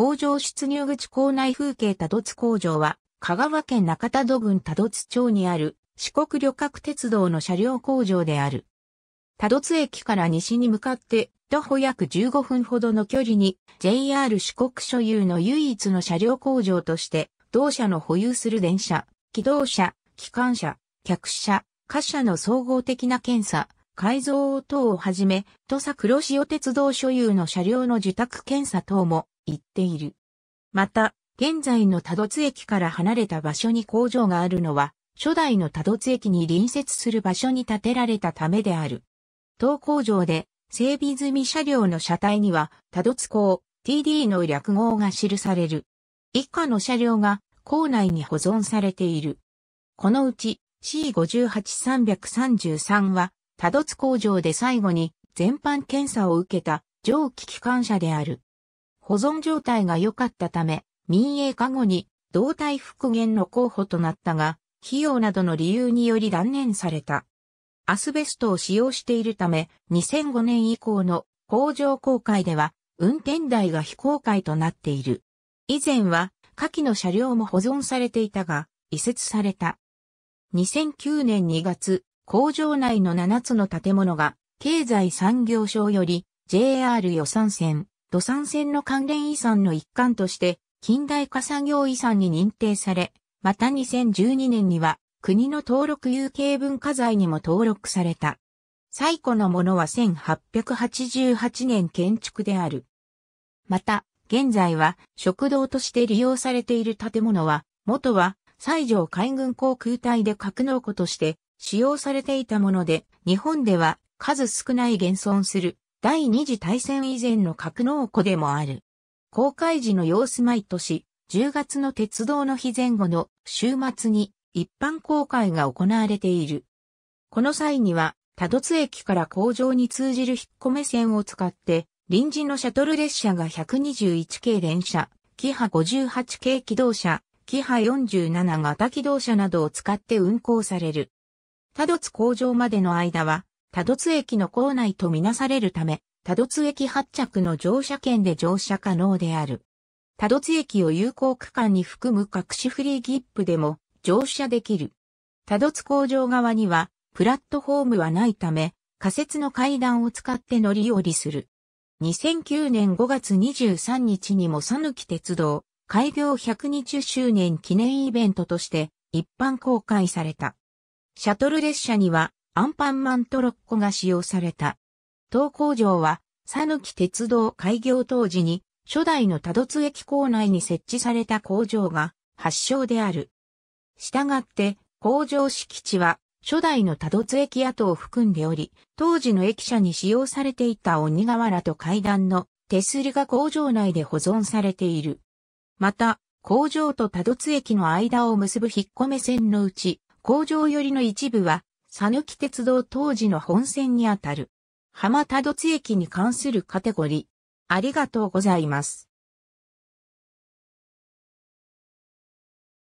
工場出入口構内風景多度津工場は、香川県中田戸郡多度津町にある四国旅客鉄道の車両工場である。多度津駅から西に向かって徒歩約15分ほどの距離に JR 四国所有の唯一の車両工場として同社の保有する電車、機動車、機関車、客車、貨車の総合的な検査、改造等をはじめ、土佐黒潮鉄道所有の車両の受託検査等も言っている。また、現在の多度津駅から離れた場所に工場があるのは、初代の多度津駅に隣接する場所に建てられたためである。当工場で整備済み車両の車体には、多度津港 TD の略号が記される。以下の車両が校内に保存されている。このうち C58333 は、多度津工場で最後に全般検査を受けた蒸気機関車である。保存状態が良かったため、民営化後に動態復元の候補となったが、費用などの理由により断念された。アスベストを使用しているため、2005年以降の工場公開では、運転台が非公開となっている。以前は、下記の車両も保存されていたが、移設された。2009年2月、工場内の7つの建物が、経済産業省より、JR 予算線、土産船の関連遺産の一環として、近代化作業遺産に認定され、また2012年には、国の登録有形文化財にも登録された。最古のものは1888年建築である。また、現在は食堂として利用されている建物は、元は西条海軍航空隊で格納庫として使用されていたもので、日本では数少ない現存する第二次大戦以前の格納庫でもある。公開時の様子毎年、10月の鉄道の日前後の週末に一般公開が行われている。この際には、多度津駅から工場に通じる引っ込め線を使って、臨時のシャトル列車が121系電車、キハ58系機動車、キハ47型機動車などを使って運行される。多度津工場までの間は、多度津駅の構内とみなされるため、多度津駅発着の乗車券で乗車可能である。多度津駅を有効区間に含む各種フリーギップでも乗車できる。多度津工場側にはプラットフォームはないため、仮設の階段を使って乗り降りする。2009年5月23日にもさぬき鉄道開業120周年記念イベントとして一般公開された。シャトル列車にはアンパンマントロッコが使用された。当工場は、佐抜鉄道開業当時に、初代の多度津駅構内に設置された工場が発祥である。したがって、工場敷地は、初代の多度津駅跡を含んでおり、当時の駅舎に使用されていた鬼瓦と階段の手すりが工場内で保存されている。また、工場と多度津駅の間を結ぶ引っ込め線のうち、工場寄りの一部は佐き鉄道当時の本線にあたる。浜田戸津駅に関するカテゴリー。ありがとうございます。